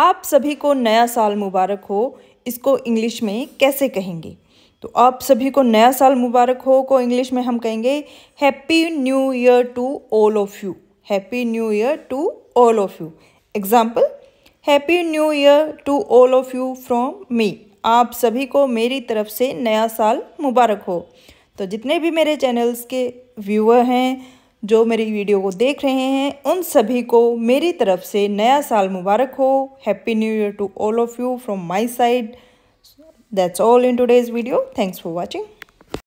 आप सभी को नया साल मुबारक हो इसको इंग्लिश में कैसे कहेंगे तो आप सभी को नया साल मुबारक हो को इंग्लिश में हम कहेंगे happy new year to all of you happy new year to all of you example happy new year to all of you from me आप सभी को मेरी तरफ से नया साल मुबारक हो तो जितने भी मेरे चैनल्स के व्यूअर हैं जो मेरी वीडियो को देख रहे हैं उन सभी को मेरी तरफ से नया साल मुबारक हो happy new year to all of you from my side that's all in today's video thanks for watching